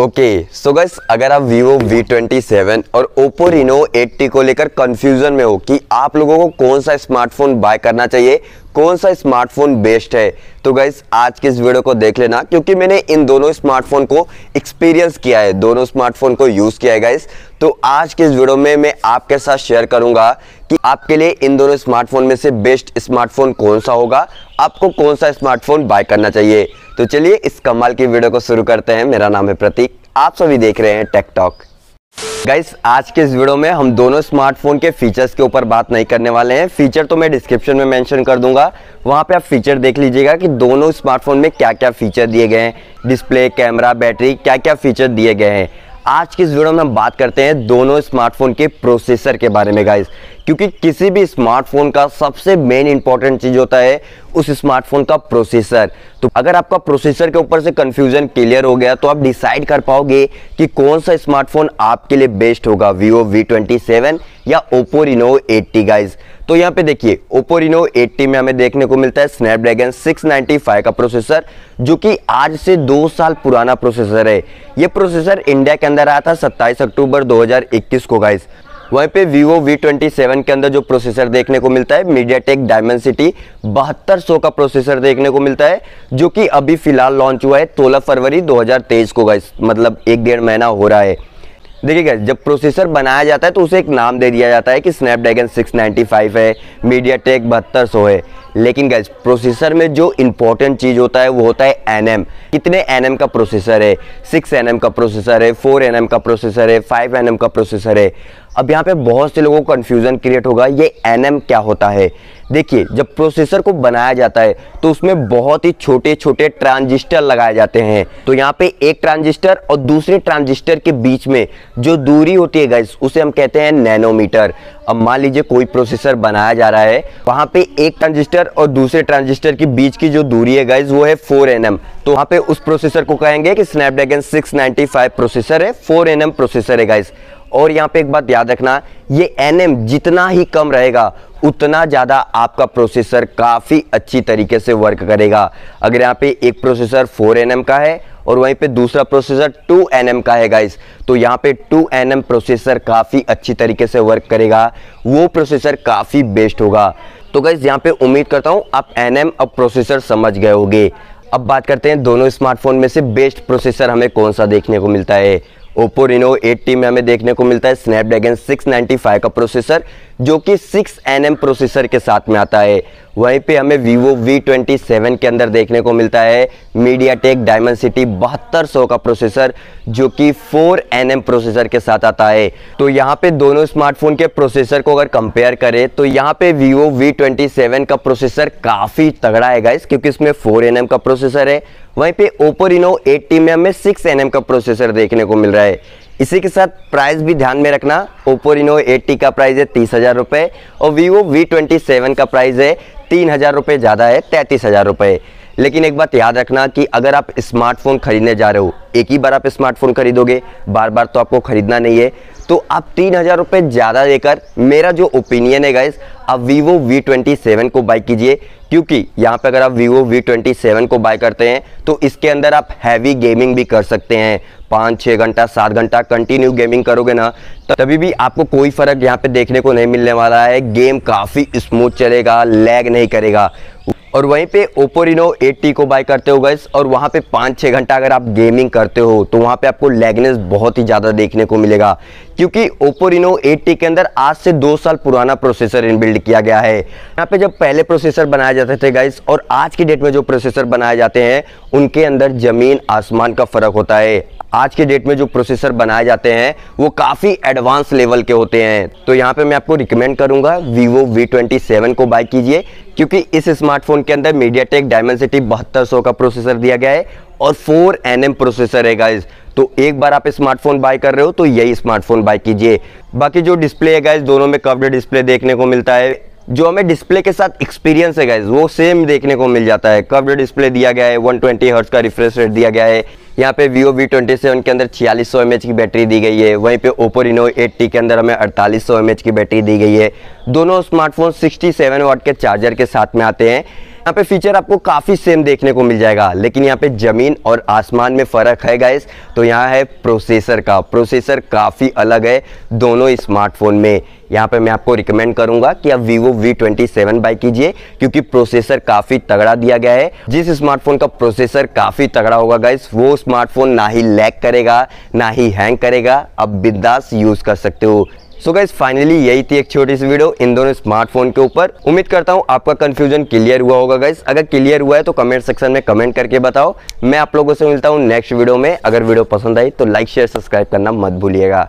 okay so गस अगर आप Vivo V27 और Oppo Reno 80 को लेकर कंफ्यूजन में हो कि आप लोगों को कौन सा स्मार्टफोन बाय करना चाहिए कौन सा स्मार्टफोन बेस्ट है तो गैस आज की इस वीडियो को देख लेना क्योंकि मैंने इन दोनों स्मार्टफोन को एक्सपीरियंस किया है दोनों स्मार्टफोन को यूज़ किया है गैस तो आज के इस वीडियो में मैं आपके साथ शेयर करूंगा कि आपके लिए इन दोनों स्मार्टफोन में से बेस्ट स्मार्टफोन कौन सा होगा आपको कौन सा स्मार्टफोन बाय करना चाहिए तो चलिए इस कमाल की वीडियो को शुरू करते हैं मेरा नाम है प्रतीक आप सभी देख रहे हैं टेकटॉक गाइस आज के इस वीडियो में हम दोनों स्मार्टफोन के फीचर्स के ऊपर बात नहीं करने वाले हैं फीचर तो मैं डिस्क्रिप्शन में मेंशन कर दूंगा वहां पे आप फीचर देख लीजिएगा कि दोनों स्मार्टफोन में क्या क्या फीचर दिए गए हैं डिस्प्ले कैमरा बैटरी क्या क्या फीचर दिए गए हैं आज की इस वीडियो में हम बात करते हैं दोनों स्मार्टफोन के प्रोसेसर के बारे में गाइज क्योंकि किसी भी स्मार्टफोन का सबसे मेन इंपॉर्टेंट चीज़ होता है उस स्मार्टफोन का प्रोसेसर तो अगर आपका प्रोसेसर के ऊपर से कंफ्यूजन क्लियर हो गया तो आप डिसाइड कर पाओगे कि कौन सा स्मार्टफोन आपके लिए बेस्ट होगा वीवो वी ट्वेंटी सेवन या ओप्पो रिनो एट्टी गाइज तो यहाँ पे देखिए ओप्पो रिनो 80 में हमें देखने को मिलता है स्नैपड्रैगन 695 का प्रोसेसर जो कि आज से दो साल पुराना प्रोसेसर है ये प्रोसेसर इंडिया के अंदर आया था 27 अक्टूबर 2021 को गाइस वहीं पे Vivo V27 के अंदर जो प्रोसेसर देखने को मिलता है मीडिया टेक डायमंड सिटी बहत्तर का प्रोसेसर देखने को मिलता है जो कि अभी फिलहाल लॉन्च हुआ है 16 फरवरी 2023 को गाइस मतलब एक डेढ़ महीना हो रहा है देखिएगा जब प्रोसेसर बनाया जाता है तो उसे एक नाम दे दिया जाता है कि स्नैपड्रैगन 695 है मीडिया टेक बहत्तर सौ है लेकिन गैस प्रोसेसर में जो इंपॉर्टेंट चीज़ होता है वो होता है एन कितने एन का प्रोसेसर है सिक्स एन का प्रोसेसर है फोर एन का प्रोसेसर है फाइव एन का प्रोसेसर है अब यहाँ पे बहुत से लोगों को कन्फ्यूज़न क्रिएट होगा ये एन क्या होता है देखिए जब प्रोसेसर को बनाया जाता है तो उसमें बहुत ही छोटे छोटे ट्रांजिस्टर लगाए जाते हैं तो यहाँ पे एक ट्रांजिस्टर और दूसरे ट्रांजिस्टर के बीच में जो दूरी होती है गैस उसे हम कहते हैं नैनोमीटर अब मान लीजिए कोई प्रोसेसर बनाया जा रहा है वहाँ पे एक ट्रांजिस्टर और दूसरे ट्रांजिस्टर के बीच की जो दूरी है गैस वो है फोर एन तो वहाँ पे उस प्रोसेसर को कहेंगे कि स्नैपड्रैगन सिक्स प्रोसेसर है फोर एन प्रोसेसर है गैस और यहाँ पे एक बात याद रखना ये एन जितना ही कम रहेगा उतना ज़्यादा आपका प्रोसेसर काफ़ी अच्छी तरीके से वर्क करेगा अगर यहाँ पे एक प्रोसेसर एन का है और वहीं पे दूसरा प्रोसेसर एन का है गाइस तो यहाँ पे एन प्रोसेसर काफ़ी अच्छी तरीके से वर्क करेगा वो प्रोसेसर काफ़ी बेस्ट होगा तो गाइस यहाँ पे उम्मीद करता हूँ आप एन और प्रोसेसर समझ गए होगे अब बात करते हैं दोनों स्मार्टफोन में से बेस्ट प्रोसेसर हमें कौन सा देखने को मिलता है ओप्पो रिनो 8T में हमें देखने को मिलता है स्नैपड्रैगन 695 का प्रोसेसर जो कि 6 एन प्रोसेसर के साथ में आता है वहीं पे हमें vivo वी ट्वेंटी सेवन के अंदर देखने को मिलता है मीडिया टेक डायमंड सिटी बहत्तर सौ का प्रोसेसर जो कि 4 एन प्रोसेसर के साथ आता है तो यहाँ पे दोनों स्मार्टफोन के प्रोसेसर को अगर कंपेयर करें तो यहाँ पे vivo वी ट्वेंटी सेवन का प्रोसेसर काफ़ी तगड़ा है गाइस क्योंकि इसमें 4 एन का प्रोसेसर है वहीं पे ओपो रिनो एट्टी में हमें सिक्स एन का प्रोसेसर देखने को मिल रहा है इसी के साथ प्राइस भी ध्यान में रखना ओप्पो रिनो एट्टी का प्राइस है तीस हज़ार रुपये और वीवो वी ट्वेंटी सेवन का प्राइस है तीन हज़ार रुपये ज़्यादा है तैंतीस हज़ार रुपये लेकिन एक बात याद रखना कि अगर आप स्मार्टफोन खरीदने जा रहे हो एक ही बार आप स्मार्टफोन खरीदोगे बार बार तो आपको खरीदना नहीं है तो आप तीन हज़ार रुपये ज़्यादा देकर मेरा जो ओपिनियन है गाइज आप वीवो V27 को बाई कीजिए क्योंकि यहाँ पे अगर आप वीवो वी ट्वेंटी सेवन को बाय करते हैं तो इसके अंदर आप हैवी गेमिंग भी कर सकते हैं पाँच छः घंटा सात घंटा कंटिन्यू गेमिंग करोगे ना तभी भी आपको कोई फ़र्क यहाँ पे देखने को नहीं मिलने वाला है गेम काफ़ी स्मूथ चलेगा लैग नहीं करेगा और वहीं पे ओप्पो रिनो एट को बाय करते हो गैस और वहाँ पे पाँच छः घंटा अगर आप गेमिंग करते हो तो वहाँ पे आपको लेगनेस बहुत ही ज़्यादा देखने को मिलेगा क्योंकि ओप्पो रिनो एट के अंदर आज से दो साल पुराना प्रोसेसर इनबिल्ड किया गया है यहाँ पे जब पहले प्रोसेसर बनाए जाते थे गैस और आज की डेट में जो प्रोसेसर बनाए जाते हैं उनके अंदर ज़मीन आसमान का फ़र्क होता है आज के डेट में जो प्रोसेसर बनाए जाते हैं वो काफ़ी एडवांस लेवल के होते हैं तो यहाँ पे मैं आपको रिकमेंड करूँगा वीवो वी ट्वेंटी सेवन को बाय कीजिए क्योंकि इस स्मार्टफोन के अंदर मीडिया टेक डायमेंसिटी बहत्तर का प्रोसेसर दिया गया है और फोर एन प्रोसेसर है गाइज तो एक बार आप स्मार्टफोन बाय कर रहे हो तो यही स्मार्टफोन बाय कीजिए बाकी जो डिस्प्ले है गाइज दोनों में कवर्ड डिस्प्ले देखने को मिलता है जो हमें डिस्प्ले के साथ एक्सपीरियंस है गाइज वो सेम देखने को मिल जाता है कवर्ड डिस्प्ले दिया गया है ट्वेंटी हर्ट का रिफ्रेश रेट दिया गया है यहाँ पे वीओ वी ट्वेंटी सेवन के अंदर छियालीस सौ की बैटरी दी गई है वहीं पे ओपो रिनो एट के अंदर हमें अड़तालीस सौ की बैटरी दी गई है दोनों स्मार्टफोन सिक्सटी सेवन वाट के चार्जर के साथ में आते हैं यहाँ पे फीचर आपको काफ़ी सेम देखने को मिल जाएगा लेकिन यहाँ पे ज़मीन और आसमान में फ़र्क है गाइस तो यहाँ है प्रोसेसर का प्रोसेसर काफ़ी अलग है दोनों स्मार्टफोन में यहाँ पे मैं आपको रिकमेंड करूंगा कि आप Vivo V27 बाई कीजिए क्योंकि प्रोसेसर काफ़ी तगड़ा दिया गया है जिस स्मार्टफोन का प्रोसेसर काफ़ी तगड़ा होगा गाइस वो स्मार्टफोन ना ही लैग करेगा ना ही हैंग करेगा आप बिंदास यूज़ कर सकते हो सो गाइज फाइनली यही थी एक छोटी सी वीडियो इन दोनों स्मार्टफोन के ऊपर उम्मीद करता हूँ आपका कंफ्यूजन क्लियर हुआ होगा गाइज अगर क्लियर हुआ है तो कमेंट सेक्शन में कमेंट करके बताओ मैं आप लोगों से मिलता हूँ नेक्स्ट वीडियो में अगर वीडियो पसंद आई तो लाइक शेयर सब्सक्राइब करना मत भूलिएगा